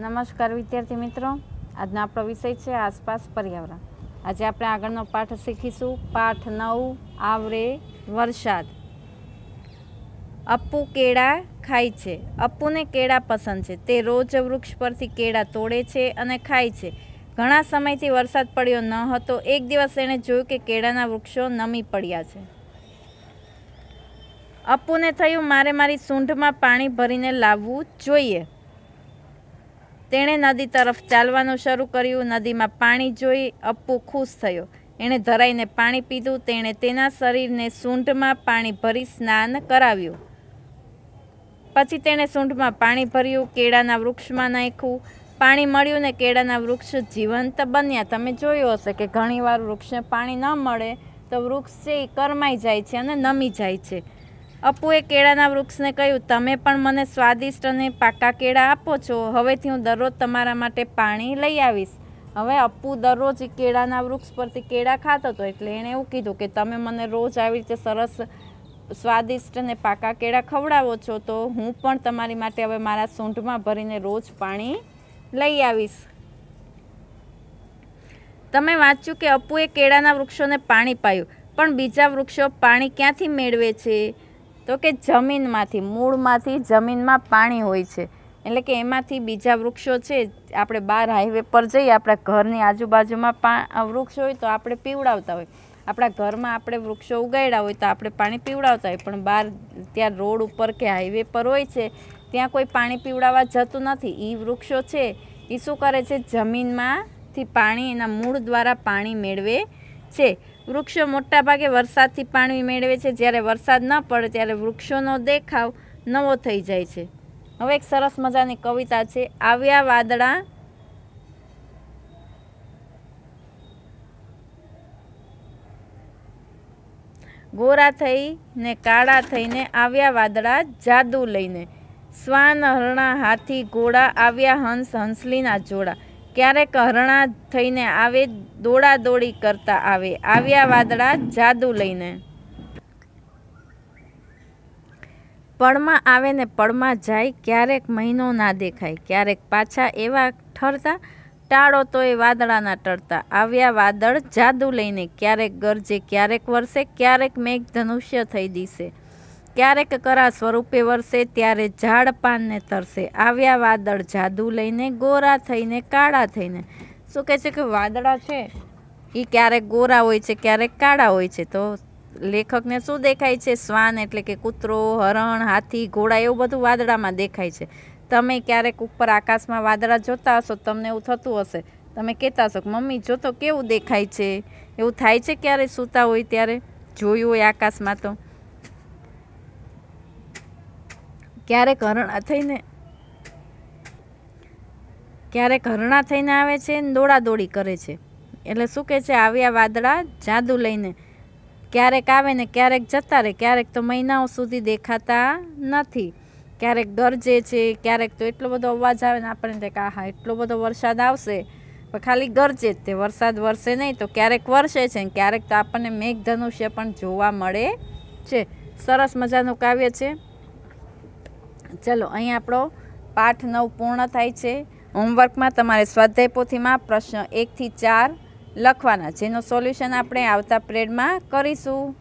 નમસ્કાર વિદ્યાર્થી મિત્રો આજનો આપણો વિષય છે આસપાસ પર્યાવરણ આજે આપણે આગળનો પાઠ શીખીશું પાઠ નવ આવરે વરસાદ અપ્પુ કેળા ખાય છે અપ્પુને કેળા પસંદ છે તે રોજ વૃક્ષ પરથી કેળા તોડે છે અને ખાય છે ઘણા સમયથી વરસાદ પડ્યો ન હતો એક દિવસ એણે જોયું કે કેળાના વૃક્ષો નમી પડ્યા છે અપ્પુને થયું મારે મારી સૂંઢમાં પાણી ભરીને લાવવું જોઈએ તેણે નદી તરફ ચાલવાનું શરૂ કર્યું નદીમાં પાણી જોઈ અપ્પુ ખુશ થયો એણે ધરાઈને પાણી પીધું તેણે તેના શરીરને સૂંઢમાં પાણી ભરી સ્નાન કરાવ્યું પછી તેણે સૂંઢમાં પાણી ભર્યું કેળાના વૃક્ષમાં નાખ્યું પાણી મળ્યું ને કેળાના વૃક્ષ જીવંત બન્યા તમે જોયું હશે કે ઘણીવાર વૃક્ષને પાણી ન મળે તો વૃક્ષ છે એ કરમાઈ જાય છે અને નમી જાય છે અપુએ કેળાના વૃક્ષને કહ્યું તમે પણ મને સ્વાદિષ્ટ અને પાકા કેળા આપો છો હવેથી હું દરરોજ તમારા માટે પાણી લઈ આવીશ હવે અપુ દરરોજ કેળાના વૃક્ષ પરથી કેળા ખાતો હતો એટલે એણે એવું કીધું કે તમે મને રોજ આવી રીતે સરસ સ્વાદિષ્ટ અને પાકા કેળા ખવડાવો છો તો હું પણ તમારી માટે હવે મારા સૂંઢમાં ભરીને રોજ પાણી લઈ આવીશ તમે વાંચ્યું કે અપુએ કેળાના વૃક્ષોને પાણી પાયું પણ બીજા વૃક્ષો પાણી ક્યાંથી મેળવે છે તો કે જમીનમાંથી મૂળમાંથી જમીનમાં પાણી હોય છે એટલે કે એમાંથી બીજા વૃક્ષો છે આપણે બહાર હાઈવે પર જઈએ આપણા ઘરની આજુબાજુમાં પા વૃક્ષ હોય તો આપણે પીવડાવતા હોય આપણા ઘરમાં આપણે વૃક્ષો ઉગાડ્યા હોય તો આપણે પાણી પીવડાવતા હોય પણ બહાર ત્યાં રોડ ઉપર કે હાઈવે પર હોય છે ત્યાં કોઈ પાણી પીવડાવવા જતું નથી એ વૃક્ષો છે એ શું કરે છે જમીનમાંથી પાણી એના મૂળ દ્વારા પાણી મેળવે છે વૃક્ષો મોટા વરસાદથી પાણી મેળવે છે જ્યારે વરસાદ ન પડે ત્યારે વૃક્ષોનો દેખાવ નવો થઈ જાય છે હવે એક સરસ મજાની કવિતા છે આવ્યા વાદળા ગોરા થઈને કાળા થઈને આવ્યા વાદળા જાદુ લઈને શ્વાન હરણા હાથી ઘોડા આવ્યા હંસ હંસલીના જોડા ક્યારેક હરણા થઈને આવે દોડા દોડી કરતા આવે આવ્યા વાદળા જાદુ લઈને પળમાં આવે ને પળમાં જાય ક્યારેક મહિનો ના દેખાય ક્યારેક પાછા એવા ઠરતા ટાળો તો એ વાદળાના ટરતા આવ્યા વાદળ જાદુ લઈને ક્યારેક ગરજે ક્યારેક વરસે ક્યારેક મેઘ ધનુષ્ય થઈ દીશે ક્યારેક કરા સ્વરૂપે વરસે ત્યારે ઝાડ પાનને તરસે આવ્યા વાદળ જાદુ લઈને ગોરા થઈને કાળા થઈને શું કહે છે કે વાદળા છે એ ક્યારેક ગોરા હોય છે ક્યારેક કાળા હોય છે તો લેખકને શું દેખાય છે શ્વાન એટલે કે કૂતરો હરણ હાથી ઘોડા એવું બધું વાદળામાં દેખાય છે તમે ક્યારેક ઉપર આકાશમાં વાદળા જોતા હશો તમને એવું થતું હશે તમે કહેતા હશો મમ્મી જો તો કેવું દેખાય છે એવું થાય છે ક્યારે સૂતા હોય ત્યારે જોયું હોય આકાશમાં તો ક્યારેક હરણા થઈને ક્યારેક હરણા થઈને આવે છે ને દોડાદોડી કરે છે એટલે શું કહે છે આવ્યા વાદળા જાદુ લઈને ક્યારેક આવે ને ક્યારેક જતા રહે ક્યારેક તો મહિનાઓ સુધી દેખાતા નથી ક્યારેક ગરજે છે ક્યારેક તો એટલો બધો અવાજ આવે ને આપણને કે આહા એટલો બધો વરસાદ આવશે પણ ખાલી ગરજે જ તે વરસાદ વરસે નહીં તો ક્યારેક વરસે છે ને ક્યારેક તો આપણને મેઘધનુષ્ય પણ જોવા મળે છે સરસ મજાનું કાવ્ય છે ચલો અહીં આપણો પાઠ નવ પૂર્ણ થાય છે હોમવર્કમાં તમારે સ્વાધ્યાયપોથીમાં પ્રશ્ન એકથી ચાર લખવાના જેનો સોલ્યુશન આપણે આવતા પ્રેડમાં કરીશું